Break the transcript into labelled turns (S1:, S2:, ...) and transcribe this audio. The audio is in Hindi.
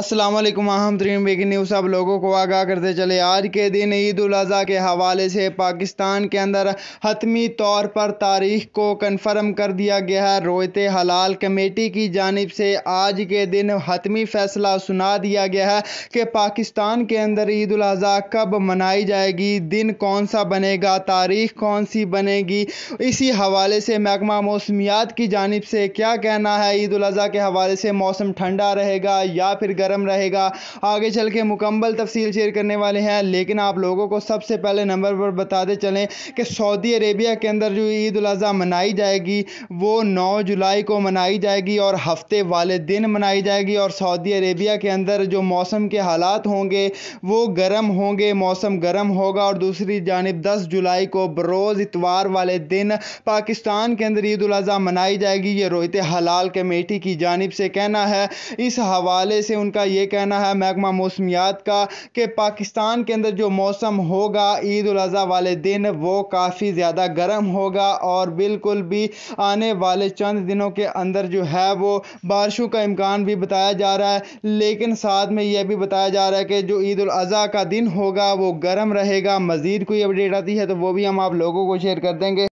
S1: अस्सलाम वालेकुम आहमदरीन बेग न्यूज़ आप लोगों को आगाह करते चले आज के दिन ईद उल के हवाले से पाकिस्तान के अंदर हतमी तौर पर तारीख को कन्फर्म कर दिया गया है रोयत हलाल कमेटी की जानब से आज के दिन हतमी फैसला सुना दिया गया है कि पाकिस्तान के अंदर ईद उल कब मनाई जाएगी दिन कौन सा बनेगा तारीख कौन सी बनेगी इसी हवाले से महकमा मौसमियात की जानब से क्या कहना है ईद उल के हवाले से मौसम ठंडा रहेगा या या फिर गर्म रहेगा आगे चल के मुकम्मल तफसील शेयर करने वाले हैं लेकिन आप लोगों को सबसे पहले नंबर पर बताते चलें कि सऊदी अरेबिया के अंदर जो ईद अजी मनाई जाएगी वो नौ जुलाई को मनाई जाएगी और हफ्ते वाले दिन मनाई जाएगी और सऊदी अरेबिया के अंदर जो मौसम के हालात होंगे वो गर्म होंगे मौसम गर्म होगा और दूसरी जानब दस जुलाई को बरोज़ इतवार वाले दिन पाकिस्तान के अंदर ईद अजी मनाई जाएगी ये रोहित हलाल कमेटी की जानब से कहना है इस हवाले हवाले से उनका ये कहना है महकमा मौसमियात का कि पाकिस्तान के अंदर जो मौसम होगा ईद अजी वाले दिन वो काफ़ी ज़्यादा गर्म होगा और बिल्कुल भी आने वाले चंद दिनों के अंदर जो है वो बारिशों का इम्कान भी बताया जा रहा है लेकिन साथ में यह भी बताया जा रहा है कि जो ईद अजी का दिन होगा वो गर्म रहेगा मज़ीद कोई अपडेट आती है तो वो भी हम आप लोगों को शेयर कर देंगे